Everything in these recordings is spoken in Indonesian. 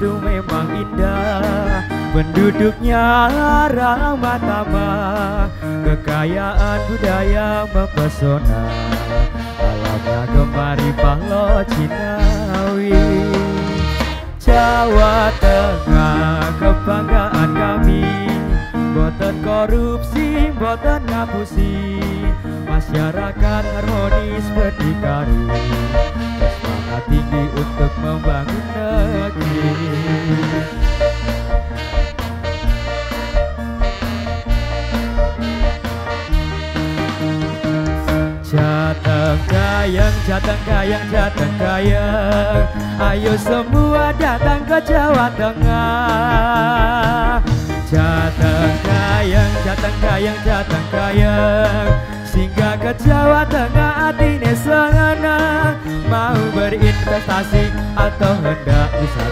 itu memang indah Penduduknya ramah tamah Kekayaan budaya mempesona Alamnya kemari pahlo Cinawi Jawa Tengah kebanggaan kami Boten korupsi, boten ngapusi Masyarakat harmonis berdikari tinggi untuk membangun negeri Jateng kayang, jateng kayang, jateng kayang Ayo semua datang ke Jawa Tengah Jateng kayang, jateng kayang, jateng kayang sehingga ke Jawa Tengah hatinya sengana Mau berinvestasi atau hendak usaha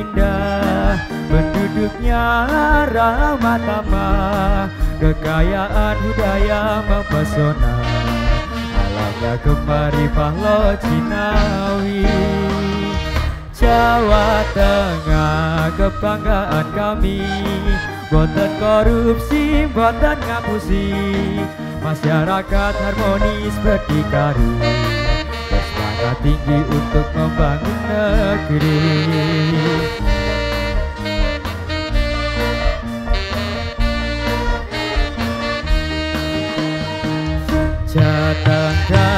indah Penduduknya ramah tamah Kekayaan budaya mempesona Alamnya kemari pahlo Cinawi Jawa Tengah kebanggaan kami Boten korupsi, boten ngapusi Masyarakat harmonis berdikari Bersemangat tinggi untuk membangun negeri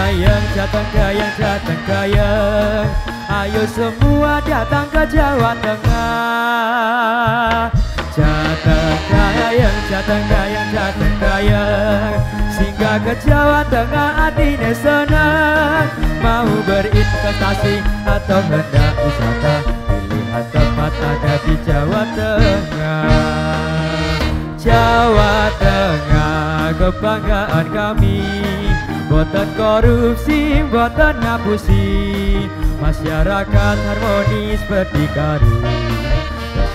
Gayeng, datang gayeng, datang gayeng Ayo semua datang ke Jawa Tengah Jateng gayeng, jateng gayeng, jateng gayeng Singgah ke Jawa Tengah adine senang Mau berinvestasi atau hendak wisata Pilihan tempat ada di Jawa Tengah Jawa Tengah kebanggaan kami Buatan korupsi, buatan ngapusi Masyarakat harmonis berdikari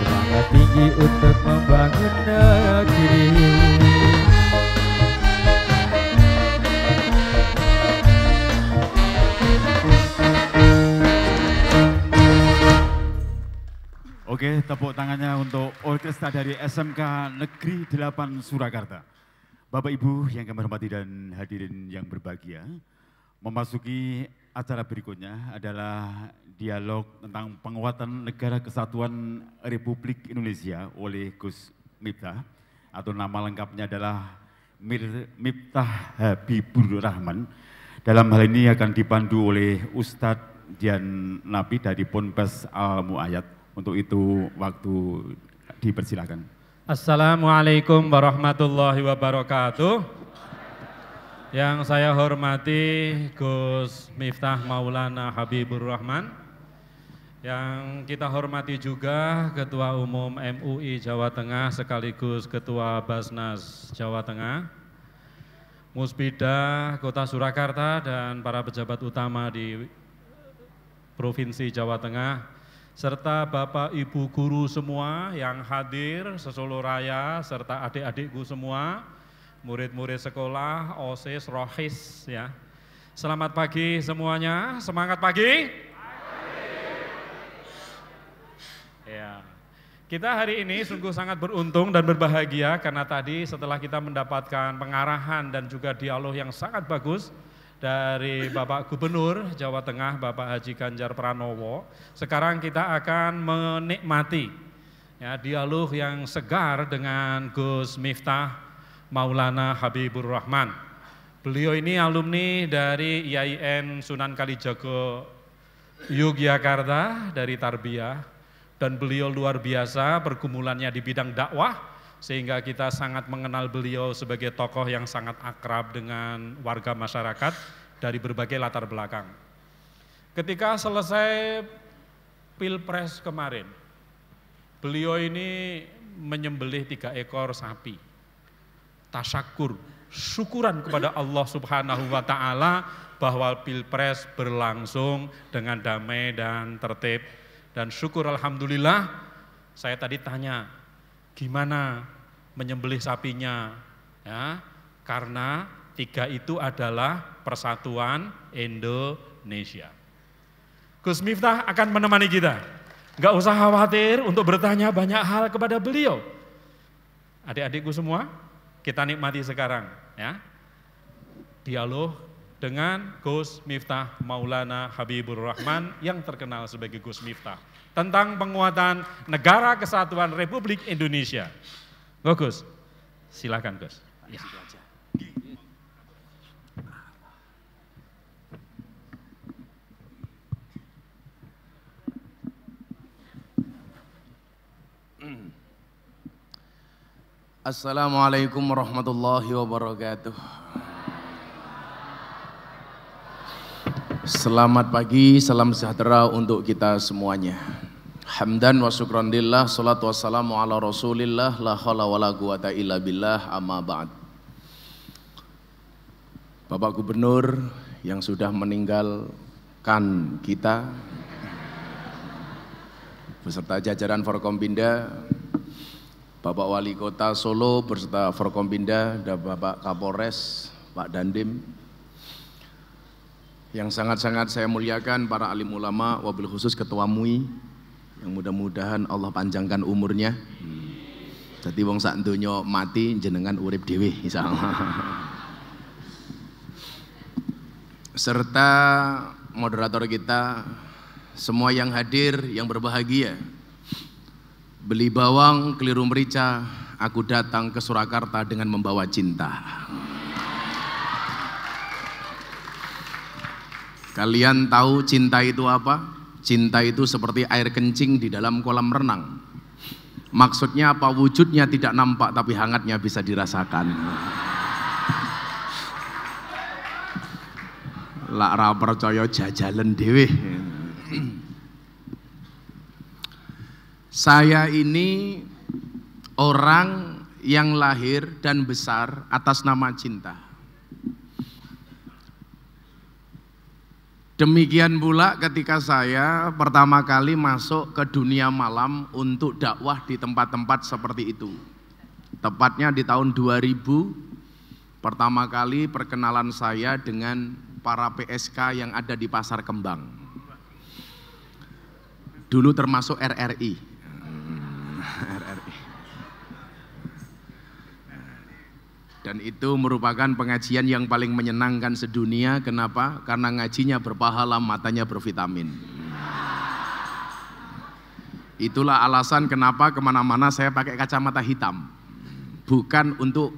Semangat tinggi untuk membangun negeri Oke, tepuk tangannya untuk orkestra dari SMK Negeri 8 Surakarta. Bapak Ibu yang kami hormati dan hadirin yang berbahagia, memasuki acara berikutnya adalah dialog tentang penguatan negara kesatuan Republik Indonesia oleh Gus Miftah atau nama lengkapnya adalah Mir Miftah Habibur Rahman. Dalam hal ini akan dipandu oleh Ustadz Dian Nabi dari Ponpes Al Muayat. Untuk itu waktu dipersilakan. Assalamualaikum warahmatullahi wabarakatuh. Yang saya hormati Gus Miftah Maulana Habibur Rahman. Yang kita hormati juga Ketua Umum MUI Jawa Tengah sekaligus Ketua Basnas Jawa Tengah. Musbida Kota Surakarta dan para pejabat utama di Provinsi Jawa Tengah serta Bapak Ibu guru semua yang hadir, sesolo raya, serta adik-adikku semua, murid-murid sekolah, OSIS, rohis ya. Selamat pagi semuanya, semangat pagi. Ya. Kita hari ini sungguh sangat beruntung dan berbahagia karena tadi setelah kita mendapatkan pengarahan dan juga dialog yang sangat bagus, dari Bapak Gubernur Jawa Tengah Bapak Haji Ganjar Pranowo. Sekarang kita akan menikmati ya, dialog yang segar dengan Gus Miftah Maulana Habibur Rahman. Beliau ini alumni dari IAIN Sunan Kalijaga Yogyakarta dari Tarbiyah dan beliau luar biasa pergumulannya di bidang dakwah sehingga kita sangat mengenal beliau sebagai tokoh yang sangat akrab dengan warga masyarakat dari berbagai latar belakang. Ketika selesai Pilpres kemarin, beliau ini menyembelih tiga ekor sapi. Tasyakur, syukuran kepada Allah Subhanahu wa taala bahwa Pilpres berlangsung dengan damai dan tertib dan syukur alhamdulillah. Saya tadi tanya, gimana menyembelih sapinya. Ya, karena tiga itu adalah persatuan Indonesia. Gus Miftah akan menemani kita. nggak usah khawatir untuk bertanya banyak hal kepada beliau. Adik-adikku semua, kita nikmati sekarang ya. Dialog dengan Gus Miftah Maulana Habibur Rahman yang terkenal sebagai Gus Miftah tentang penguatan Negara Kesatuan Republik Indonesia. Bagus. Silakan, Gus. Ya. Assalamualaikum warahmatullahi wabarakatuh. Selamat pagi, salam sejahtera untuk kita semuanya. Hamdan wa syukran lillah, salatu wassalamu ala rasulillah, la khala wa la quwata illa billah, amma ba'd. Bapak Gubernur yang sudah meninggalkan kita, beserta jajaran Forkombinda, Bapak Wali Kota Solo beserta Forkombinda dan Bapak Kapolres, Pak Dandim, yang sangat-sangat saya muliakan para alim ulama, wabil khusus Ketua MUI, yang mudah-mudahan Allah panjangkan umurnya. Jadi wong sak donya mati jenengan urip dhewe insyaallah. Serta moderator kita semua yang hadir yang berbahagia. Beli bawang, keliru merica, aku datang ke Surakarta dengan membawa cinta. Kalian tahu cinta itu apa? Cinta itu seperti air kencing di dalam kolam renang. Maksudnya apa? Wujudnya tidak nampak tapi hangatnya bisa dirasakan. Lak ra percaya jajalen dewe. Saya ini orang yang lahir dan besar atas nama cinta. Demikian pula ketika saya pertama kali masuk ke dunia malam untuk dakwah di tempat-tempat seperti itu. Tepatnya di tahun 2000, pertama kali perkenalan saya dengan para PSK yang ada di Pasar Kembang. Dulu termasuk RRI. Hmm, Dan itu merupakan pengajian yang paling menyenangkan sedunia. Kenapa? Karena ngajinya berpahala, matanya bervitamin. Itulah alasan kenapa kemana-mana saya pakai kacamata hitam. Bukan untuk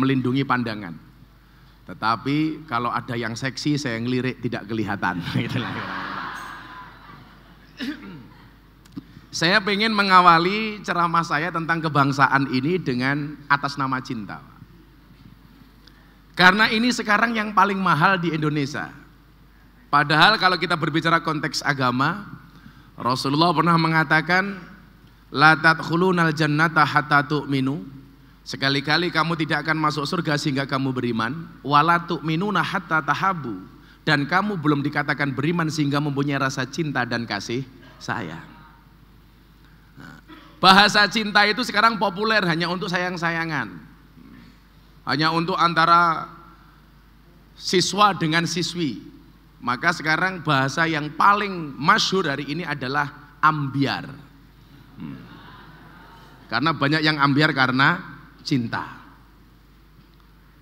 melindungi pandangan. Tetapi kalau ada yang seksi, saya ngelirik tidak kelihatan. Gitu saya ingin mengawali ceramah saya tentang kebangsaan ini dengan atas nama cinta. Karena ini sekarang yang paling mahal di Indonesia. Padahal kalau kita berbicara konteks agama, Rasulullah pernah mengatakan, La tadkhulunal jannata hatta tu'minu. Sekali-kali kamu tidak akan masuk surga sehingga kamu beriman. Wala tu'minuna hatta tahabu. Dan kamu belum dikatakan beriman sehingga mempunyai rasa cinta dan kasih sayang. Nah, bahasa cinta itu sekarang populer hanya untuk sayang-sayangan hanya untuk antara siswa dengan siswi. Maka sekarang bahasa yang paling masyur hari ini adalah ambiar. Hmm. Karena banyak yang ambiar karena cinta.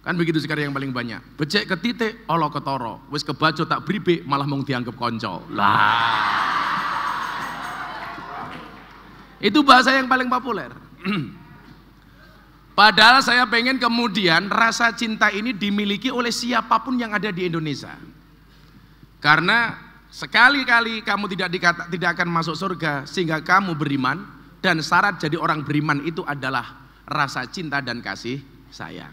Kan begitu sekarang yang paling banyak. Becek ke titik, olo toro. Wis baco tak beribe, malah mau dianggap konco. Lah. Itu bahasa yang paling populer. Padahal saya pengen kemudian rasa cinta ini dimiliki oleh siapapun yang ada di Indonesia. Karena sekali-kali kamu tidak dikata, tidak akan masuk surga sehingga kamu beriman dan syarat jadi orang beriman itu adalah rasa cinta dan kasih sayang.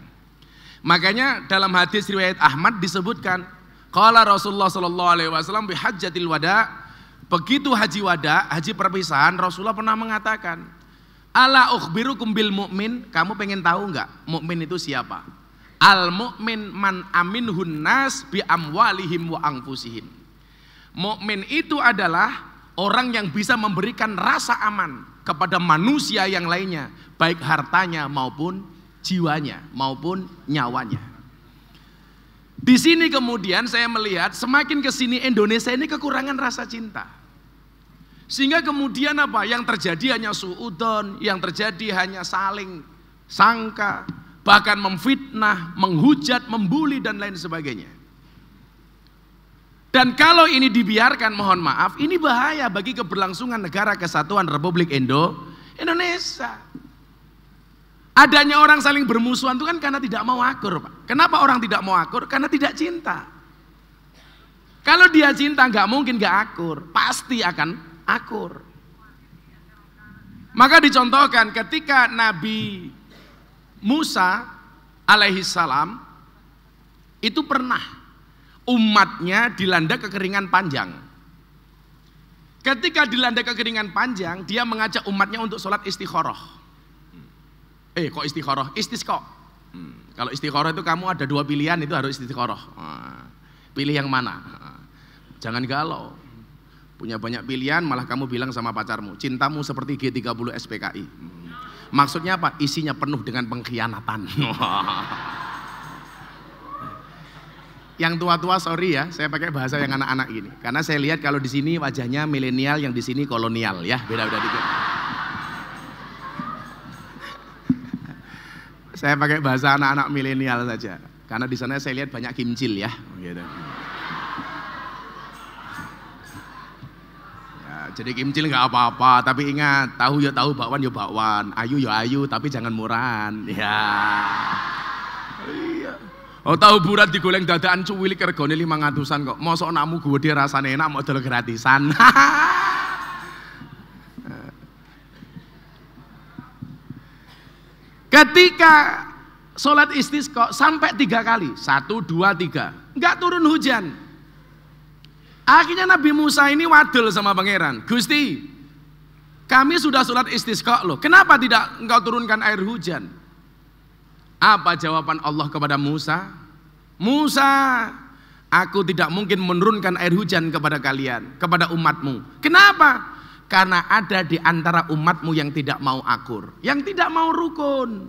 Makanya dalam hadis riwayat Ahmad disebutkan kalau Rasulullah Shallallahu alaihi wasallam bihajatil wada begitu haji wada, haji perpisahan Rasulullah pernah mengatakan Ala ukhbiru kumbil mukmin, kamu pengen tahu nggak mukmin itu siapa? Al mukmin man amin hunas bi amwalihim wa angfusihim. Mukmin itu adalah orang yang bisa memberikan rasa aman kepada manusia yang lainnya, baik hartanya maupun jiwanya maupun nyawanya. Di sini kemudian saya melihat semakin ke sini Indonesia ini kekurangan rasa cinta. Sehingga kemudian apa? Yang terjadi hanya suudon, yang terjadi hanya saling sangka, bahkan memfitnah, menghujat, membuli dan lain sebagainya. Dan kalau ini dibiarkan, mohon maaf, ini bahaya bagi keberlangsungan negara kesatuan Republik Indo Indonesia. Adanya orang saling bermusuhan itu kan karena tidak mau akur, Pak. Kenapa orang tidak mau akur? Karena tidak cinta. Kalau dia cinta nggak mungkin nggak akur, pasti akan akur. Maka dicontohkan ketika Nabi Musa alaihi salam itu pernah umatnya dilanda kekeringan panjang. Ketika dilanda kekeringan panjang, dia mengajak umatnya untuk sholat istikharah. Eh kok istikharah? Istisqa. Hmm. Kalau istikharah itu kamu ada dua pilihan itu harus istikharah. Pilih yang mana? Jangan galau. Punya banyak pilihan, malah kamu bilang sama pacarmu, cintamu seperti G30 SPKI. Maksudnya apa? Isinya penuh dengan pengkhianatan. yang tua-tua sorry ya, saya pakai bahasa yang anak-anak ini. Karena saya lihat kalau di sini wajahnya milenial, yang di sini kolonial ya, beda-beda dikit. saya pakai bahasa anak-anak milenial saja. Karena di sana saya lihat banyak kimcil ya, gitu. Jadi kimcil nggak apa-apa, tapi ingat tahu ya tahu, bakwan ya bakwan, ayu ya ayu, tapi jangan murahan. Ya. Oh tahu burat digoleng dadaan cuwili regane lima ngatusan kok. Mosok namu gue dia rasane enak mau dulu gratisan. Ketika sholat istis kok sampai tiga kali, satu, dua, tiga, Enggak turun hujan, Akhirnya Nabi Musa ini wadul sama pangeran. Gusti, kami sudah surat istisqa loh. Kenapa tidak engkau turunkan air hujan? Apa jawaban Allah kepada Musa? Musa, aku tidak mungkin menurunkan air hujan kepada kalian, kepada umatmu. Kenapa? Karena ada di antara umatmu yang tidak mau akur, yang tidak mau rukun.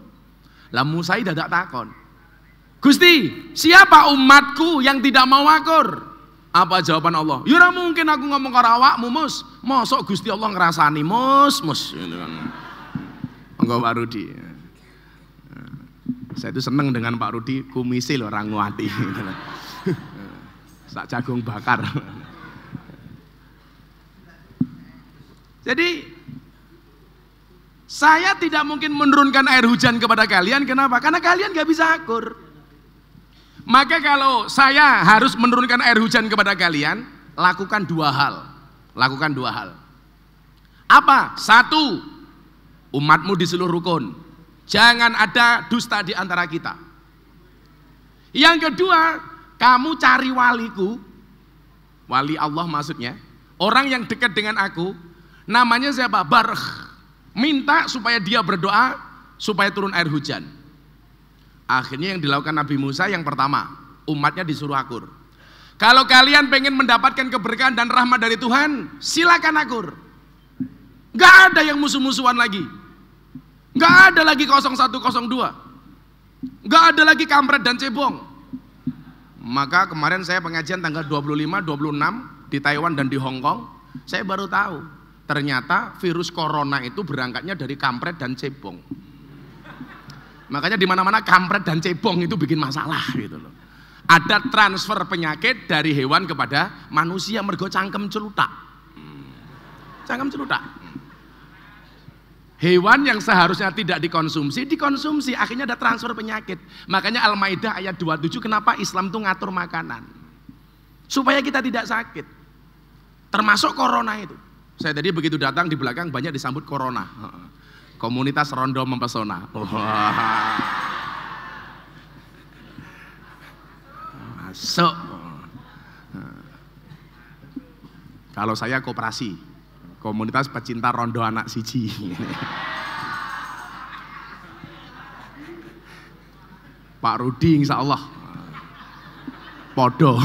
Lah Musa tidak takon. Gusti, siapa umatku yang tidak mau akur? Apa jawaban Allah? Ya mungkin aku ngomong karo awakmu, Mus. Mosok Gusti Allah ngerasani, Mus, Mus. Gitu kan. Monggo Pak Rudi. Eh, saya itu seneng dengan Pak Rudi kumisi loh ranguati. Gitu kan. eh, sak jagung bakar. Jadi saya tidak mungkin menurunkan air hujan kepada kalian. Kenapa? Karena kalian gak bisa akur. Maka kalau saya harus menurunkan air hujan kepada kalian, lakukan dua hal. Lakukan dua hal. Apa? Satu, umatmu di seluruh rukun. Jangan ada dusta di antara kita. Yang kedua, kamu cari waliku. Wali Allah maksudnya. Orang yang dekat dengan aku. Namanya siapa? Barh. Minta supaya dia berdoa supaya turun air hujan. Akhirnya yang dilakukan Nabi Musa yang pertama, umatnya disuruh akur. Kalau kalian pengen mendapatkan keberkahan dan rahmat dari Tuhan, silakan akur. Gak ada yang musuh-musuhan lagi. Gak ada lagi 0102. Gak ada lagi kampret dan cebong. Maka kemarin saya pengajian tanggal 25, 26 di Taiwan dan di Hong Kong, saya baru tahu ternyata virus corona itu berangkatnya dari kampret dan cebong. Makanya di mana-mana kampret dan cebong itu bikin masalah gitu loh. Ada transfer penyakit dari hewan kepada manusia mergo cangkem celutak. Cangkem celutak. Hewan yang seharusnya tidak dikonsumsi, dikonsumsi. Akhirnya ada transfer penyakit. Makanya Al-Ma'idah ayat 27, kenapa Islam itu ngatur makanan. Supaya kita tidak sakit. Termasuk corona itu. Saya tadi begitu datang di belakang banyak disambut corona komunitas rondo mempesona. Masuk. Kalau saya koperasi, komunitas pecinta rondo anak siji. Pak Rudi insya Allah. Podo.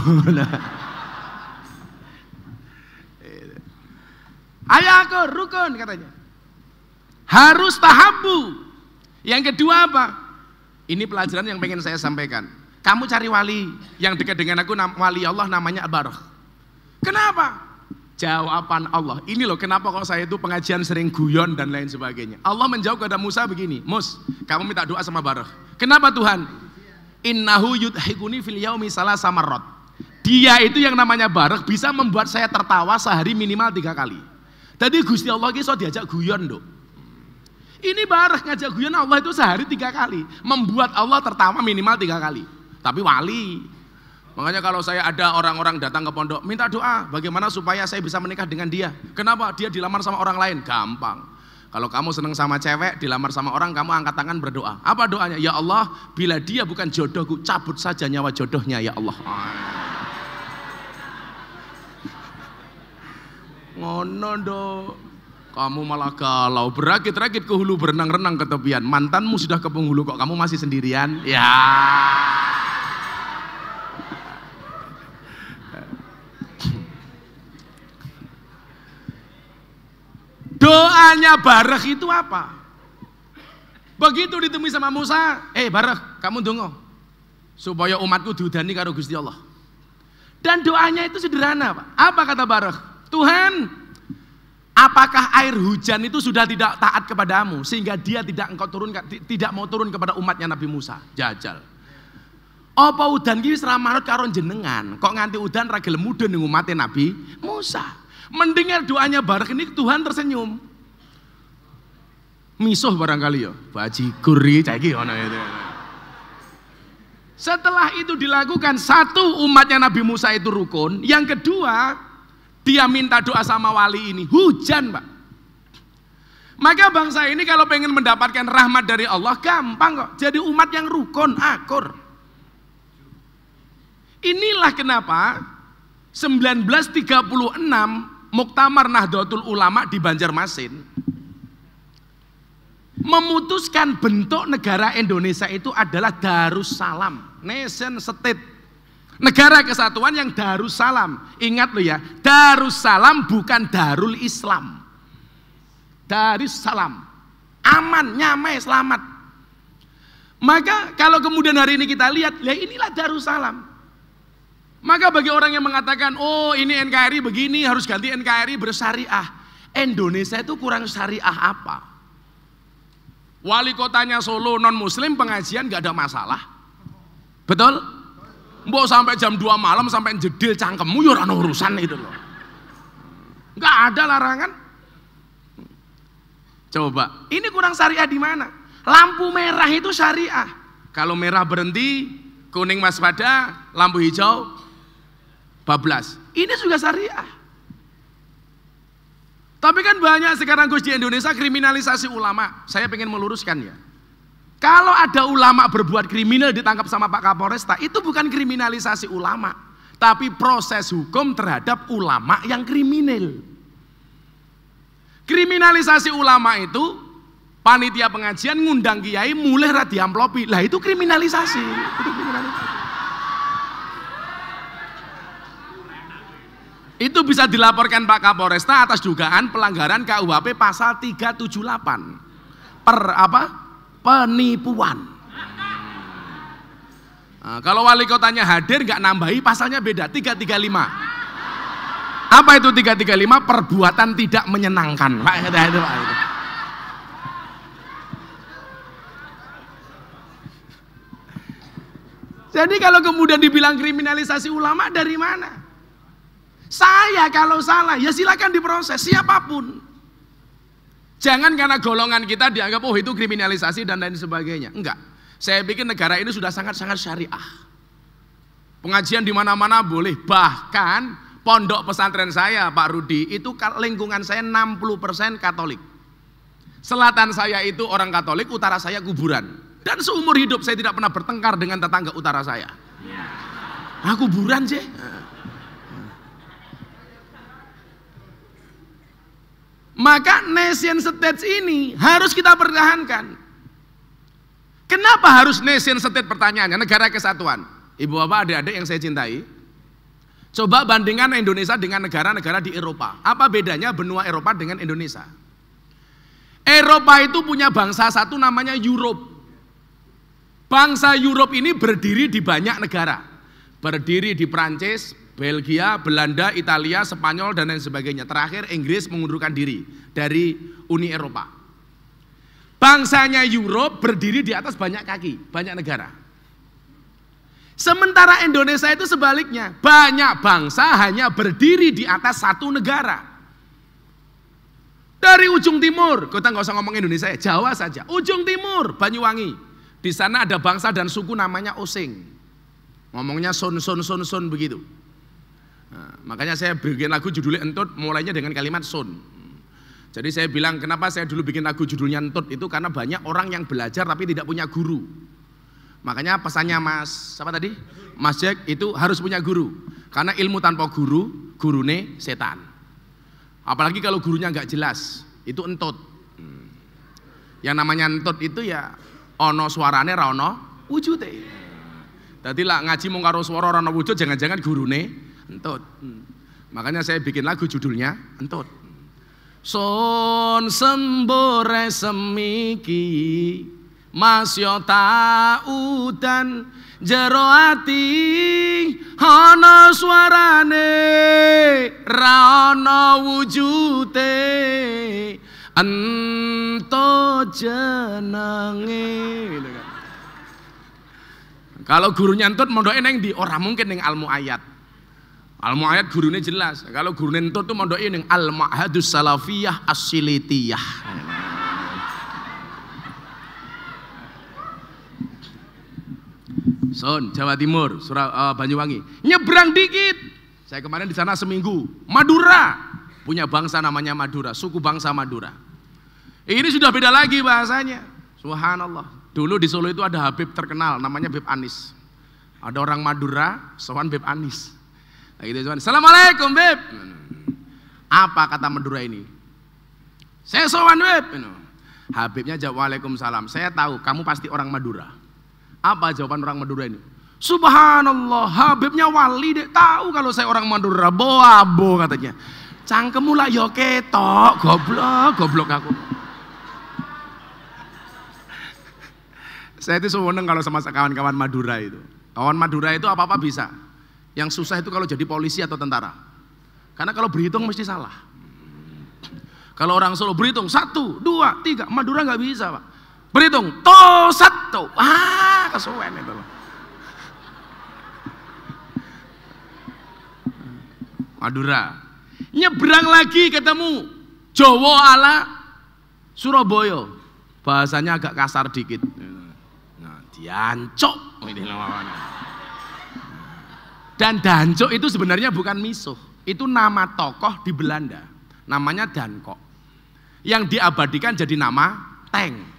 Eh. Ayah aku rukun katanya. Harus tahabu. Yang kedua apa? Ini pelajaran yang pengen saya sampaikan. Kamu cari wali yang dekat dengan aku, wali Allah namanya Abaroh. Kenapa? Jawaban Allah. Ini loh kenapa kalau saya itu pengajian sering guyon dan lain sebagainya. Allah menjawab kepada Musa begini, Mus, kamu minta doa sama Baroh. Kenapa Tuhan? Innahu yudhikuni fil yaumi salah rot. Dia itu yang namanya Baroh bisa membuat saya tertawa sehari minimal tiga kali. Tadi Gusti Allah kisah diajak guyon dong. Ini barah ngajak guyon Allah itu sehari tiga kali. Membuat Allah tertawa minimal tiga kali. Tapi wali. Makanya kalau saya ada orang-orang datang ke pondok, minta doa bagaimana supaya saya bisa menikah dengan dia. Kenapa? Dia dilamar sama orang lain. Gampang. Kalau kamu seneng sama cewek, dilamar sama orang, kamu angkat tangan berdoa. Apa doanya? Ya Allah, bila dia bukan jodohku, cabut saja nyawa jodohnya ya Allah. Ngono dong. Kamu malah galau, berakit-rakit ke hulu, berenang-renang ke tepian. Mantanmu sudah ke penghulu kok, kamu masih sendirian? Ya. Doanya bareh itu apa? Begitu ditemui sama Musa, eh barek, kamu dongo supaya umatku dudani karo Gusti Allah. Dan doanya itu sederhana, Apa kata Bareh? Tuhan, Apakah air hujan itu sudah tidak taat kepadamu sehingga dia tidak engkau turunkan tidak mau turun kepada umatnya Nabi Musa? Jajal. Apa udan ki wis ramanut karo jenengan? Kok nganti udan ra gelem mudun ning Nabi Musa? Mendengar doanya barek ini Tuhan tersenyum. Misuh barangkali ya. Baji iki cah iki ngono itu. Ya. Setelah itu dilakukan, satu umatnya Nabi Musa itu rukun, yang kedua dia minta doa sama wali ini. Hujan, Pak. Maka bangsa ini kalau pengen mendapatkan rahmat dari Allah gampang kok. Jadi umat yang rukun, akur. Inilah kenapa 1936 Muktamar Nahdlatul Ulama di Banjarmasin memutuskan bentuk negara Indonesia itu adalah Darussalam, nation state Negara kesatuan yang Darussalam. Ingat lo ya, Darussalam bukan Darul Islam. Darussalam. Aman, nyamai, selamat. Maka kalau kemudian hari ini kita lihat, ya inilah Darussalam. Maka bagi orang yang mengatakan, oh ini NKRI begini, harus ganti NKRI bersyariah. Indonesia itu kurang syariah apa? Wali kotanya Solo non muslim pengajian gak ada masalah. Betul? Mbok sampai jam 2 malam sampai jedil cangkemmu ya ora urusan itu loh. Enggak ada larangan. Coba, ini kurang syariah di mana? Lampu merah itu syariah. Kalau merah berhenti, kuning waspada, lampu hijau bablas. Ini juga syariah. Tapi kan banyak sekarang Gus di Indonesia kriminalisasi ulama. Saya pengen meluruskan ya. Kalau ada ulama berbuat kriminal ditangkap sama Pak Kapolresta, itu bukan kriminalisasi ulama, tapi proses hukum terhadap ulama yang kriminal. Kriminalisasi ulama itu panitia pengajian ngundang kiai mulai radi amplopi. Lah itu kriminalisasi. Itu kriminalisasi. Itu bisa dilaporkan Pak Kapolresta atas dugaan pelanggaran KUHP pasal 378 per apa? penipuan. Nah, kalau wali kotanya hadir nggak nambahi pasalnya beda 335. Apa itu 335? Perbuatan tidak menyenangkan. Pak itu Pak itu. Jadi kalau kemudian dibilang kriminalisasi ulama dari mana? Saya kalau salah ya silakan diproses siapapun. Jangan karena golongan kita dianggap oh itu kriminalisasi dan lain sebagainya. Enggak. Saya bikin negara ini sudah sangat-sangat syariah. Pengajian di mana-mana boleh. Bahkan pondok pesantren saya Pak Rudi itu lingkungan saya 60% Katolik. Selatan saya itu orang Katolik, utara saya kuburan. Dan seumur hidup saya tidak pernah bertengkar dengan tetangga utara saya. Nah, kuburan sih. Maka nation state ini harus kita pertahankan. Kenapa harus nation state pertanyaannya, negara kesatuan? Ibu bapak adik-adik yang saya cintai, coba bandingkan Indonesia dengan negara-negara di Eropa. Apa bedanya benua Eropa dengan Indonesia? Eropa itu punya bangsa satu namanya Europe. Bangsa Europe ini berdiri di banyak negara. Berdiri di Prancis, Belgia, Belanda, Italia, Spanyol, dan lain sebagainya. Terakhir Inggris mengundurkan diri dari Uni Eropa. Bangsanya Eropa berdiri di atas banyak kaki, banyak negara. Sementara Indonesia itu sebaliknya, banyak bangsa hanya berdiri di atas satu negara. Dari ujung timur, kita nggak usah ngomong Indonesia ya, Jawa saja. Ujung timur, Banyuwangi. Di sana ada bangsa dan suku namanya Osing. Ngomongnya sun sun sun sun begitu. Nah, makanya saya bikin lagu judulnya Entut mulainya dengan kalimat sun. Jadi saya bilang kenapa saya dulu bikin lagu judulnya Entut itu karena banyak orang yang belajar tapi tidak punya guru. Makanya pesannya Mas, siapa tadi? Mas Jack itu harus punya guru. Karena ilmu tanpa guru, gurune setan. Apalagi kalau gurunya nggak jelas, itu entut. Yang namanya entut itu ya ono suarane ra ono wujude. Dadi lah ngaji mau karo swara ono wujud jangan-jangan gurune Entut. Makanya saya bikin lagu judulnya Entut. Son sembore semiki masyo tau dan jero hono suarane rano wujute ento jenenge kalau gurunya entut mondoke neng di orang mungkin yang almu ayat Al Muayyad gurunya jelas. Kalau gurune itu tuh mondok yang Al Ma'hadus Salafiyah as Son, Jawa Timur, Surah eh, uh, Banyuwangi. Nyebrang dikit. Saya kemarin di sana seminggu. Madura punya bangsa namanya Madura, suku bangsa Madura. Ini sudah beda lagi bahasanya. Subhanallah. Dulu di Solo itu ada Habib terkenal namanya Habib Anis. Ada orang Madura, sowan Habib Anis gitu cuman assalamualaikum beb apa kata Madura ini saya sowan beb Habibnya jawab waalaikumsalam saya tahu kamu pasti orang Madura apa jawaban orang Madura ini Subhanallah, Habibnya wali dek tahu kalau saya orang Madura, boabo katanya. Cangkemu lah yo ketok, goblok, goblok aku. saya itu sewenang kalau sama kawan-kawan Madura itu. Kawan Madura itu apa-apa bisa. Yang susah itu kalau jadi polisi atau tentara. Karena kalau berhitung mesti salah. Kalau orang Solo berhitung satu, dua, tiga, Madura nggak bisa pak. Berhitung to satu, ah kesuwen itu loh. Madura. Nyebrang lagi ketemu Jowo ala Surabaya. Bahasanya agak kasar dikit. Nah, diancok ini lawannya. Dan Danco itu sebenarnya bukan misuh. Itu nama tokoh di Belanda. Namanya Danco. Yang diabadikan jadi nama Teng.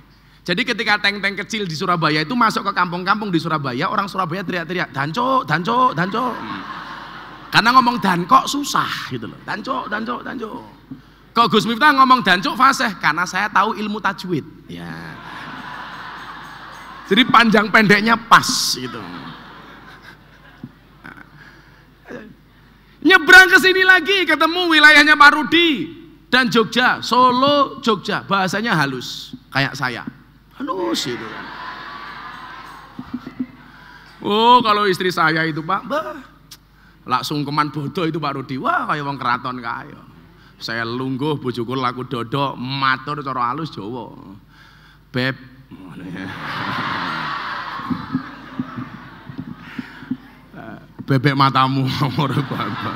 Jadi ketika tank-tank kecil di Surabaya itu masuk ke kampung-kampung di Surabaya, orang Surabaya teriak-teriak, danco, danco, danco. Karena ngomong Danco susah gitu loh. Danco, danco, danco. Kok Gus Miftah ngomong danco fasih? Karena saya tahu ilmu tajwid. Ya. Jadi panjang pendeknya pas gitu. Nyebrang ke sini lagi ketemu wilayahnya Pak Rudi dan Jogja, Solo, Jogja. Bahasanya halus, kayak saya. Halus itu kan. Oh, kalau istri saya itu Pak, bah, langsung keman bodoh itu Pak Rudi. Wah, kayak wong keraton kaya. Saya lungguh bojoku laku dodo matur cara halus Jawa. Beb. bebek matamu amore baba.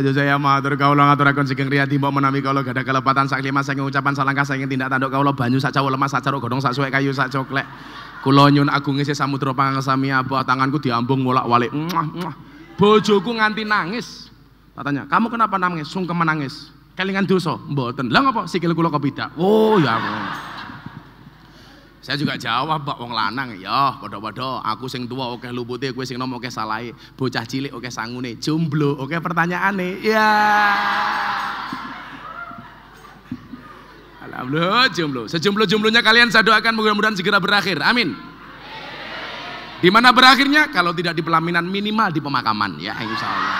Ojo saya matur ngatur akun sikeng riyadi mbok menami gak ada kelepatan sak lima ngucapan ucapan salangkah ingin tindak tanduk lo banyu sak cawo lemas sak caruk godong sak suwek kayu sak coklek. kulo nyun agunge samudro pangang sami apa tanganku diambung bolak-balik. Bojoku nganti nangis. katanya kamu kenapa nangis? Sungkem menangis. Kelingan duso, Mboten. Lah ngapa sikil kulo kepidak? Oh ya. Allah. Saya juga jawab, Pak wong lanang, ya bodoh-bodoh. aku sing tua oke lu putih, gue sing nom oke salah. bocah cilik oke sangune, jomblo oke pertanyaan nih, Ya. Alhamdulillah jomblo. Sejomblo-jomblonya kalian saya doakan mudah-mudahan segera berakhir. Amin. Di mana berakhirnya? Kalau tidak di pelaminan minimal di pemakaman ya Insya Allah.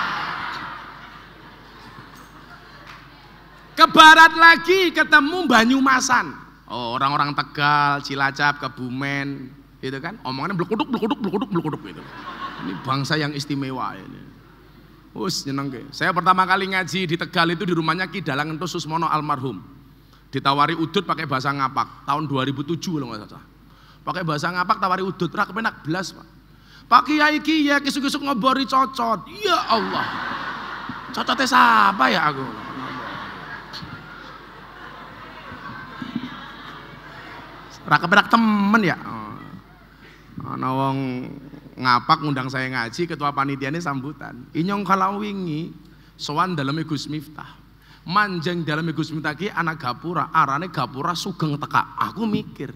Ke barat lagi ketemu Banyumasan. Oh, orang-orang Tegal, Cilacap, Kebumen, gitu kan. Omongannya blekuduk, blekuduk, blekuduk, blekuduk gitu. Ini bangsa yang istimewa ini. Us nyeneng ke. Saya pertama kali ngaji di Tegal itu di rumahnya Ki Dalang Entus Susmono almarhum. Ditawari udut pakai bahasa ngapak tahun 2007 kalau nggak salah. Pakai bahasa ngapak tawari udut, ra kepenak belas pak. Pak Kiai Kiai ya, kisuk-kisuk ngobori cocot. Ya Allah. Cocotnya siapa ya aku? rakap kepenak temen ya. Oh. Ana wong ngapak ngundang saya ngaji ketua panitiane sambutan. Inyong kalau wingi sowan dalam Gus Miftah. Manjeng dalam Gus Miftah ki anak gapura, arane gapura sugeng teka. Aku mikir,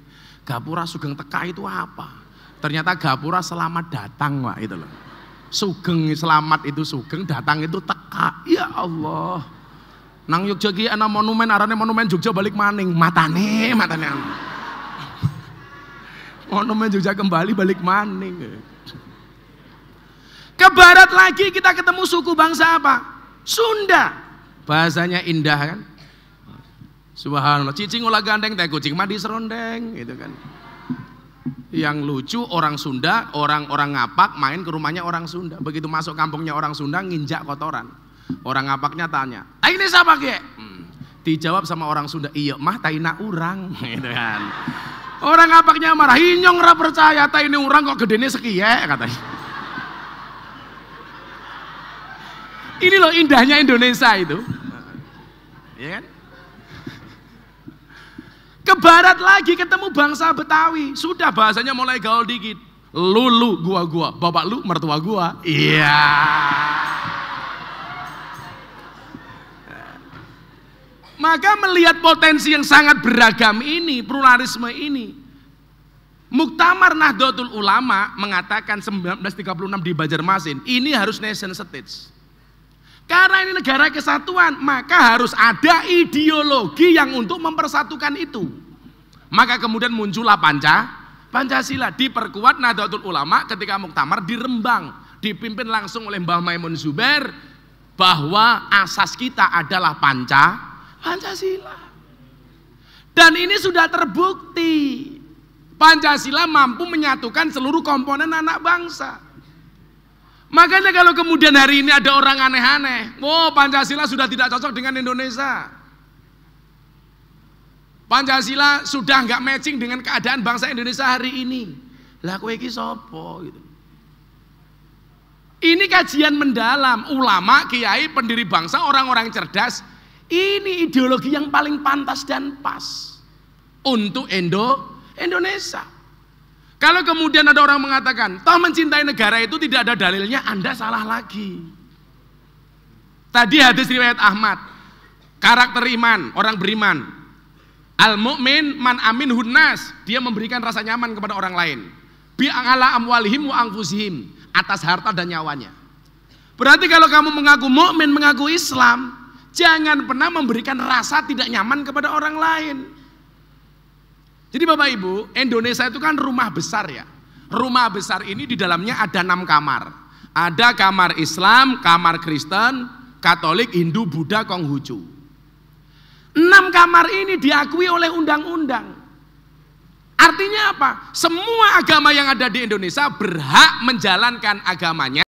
gapura sugeng teka itu apa? Ternyata gapura selamat datang, Pak, itu loh. Sugeng selamat itu sugeng, datang itu teka. Ya Allah. Nang Yogyakarta ana monumen arane monumen Jogja balik maning, matane, matane. matane. Onome Jogja kembali balik maning. Ke barat lagi kita ketemu suku bangsa apa? Sunda. Bahasanya indah kan? Subhanallah, cicing ulah gandeng, teh kucing mandi serondeng, gitu kan. Yang lucu orang Sunda, orang-orang ngapak main ke rumahnya orang Sunda. Begitu masuk kampungnya orang Sunda nginjak kotoran. Orang ngapaknya tanya, "Ini siapa ge?" Hmm. Dijawab sama orang Sunda, "Iya, mah taina urang." Gitu kan. Orang apaknya marah, inyong ra percaya ta ini orang kok gedene ya, katanya. Ini loh indahnya Indonesia itu. Ya kan? Ke barat lagi ketemu bangsa Betawi. Sudah bahasanya mulai gaul dikit. Lulu gua gua, bapak lu mertua gua. Iya. Yeah. Maka melihat potensi yang sangat beragam ini, pluralisme ini, Muktamar Nahdlatul Ulama mengatakan 1936 di Banjarmasin, ini harus nation state. Karena ini negara kesatuan, maka harus ada ideologi yang untuk mempersatukan itu. Maka kemudian muncullah Panca, Pancasila diperkuat Nahdlatul Ulama ketika Muktamar dirembang dipimpin langsung oleh Mbah Maimun Zuber bahwa asas kita adalah pancasila. Pancasila. Dan ini sudah terbukti. Pancasila mampu menyatukan seluruh komponen anak bangsa. Makanya kalau kemudian hari ini ada orang aneh-aneh, wow oh, Pancasila sudah tidak cocok dengan Indonesia. Pancasila sudah nggak matching dengan keadaan bangsa Indonesia hari ini. Lah kowe iki sapa gitu. Ini kajian mendalam, ulama, kiai, pendiri bangsa, orang-orang cerdas ini ideologi yang paling pantas dan pas untuk Indo Indonesia. Kalau kemudian ada orang mengatakan, toh mencintai negara itu tidak ada dalilnya, Anda salah lagi. Tadi hadis riwayat Ahmad, karakter iman, orang beriman. Al mukmin man amin hunnas, dia memberikan rasa nyaman kepada orang lain. Bi angala amwalihim wa atas harta dan nyawanya. Berarti kalau kamu mengaku mukmin, mengaku Islam, Jangan pernah memberikan rasa tidak nyaman kepada orang lain. Jadi Bapak Ibu, Indonesia itu kan rumah besar ya. Rumah besar ini di dalamnya ada enam kamar. Ada kamar Islam, kamar Kristen, Katolik, Hindu, Buddha, Konghucu. Enam kamar ini diakui oleh undang-undang. Artinya apa? Semua agama yang ada di Indonesia berhak menjalankan agamanya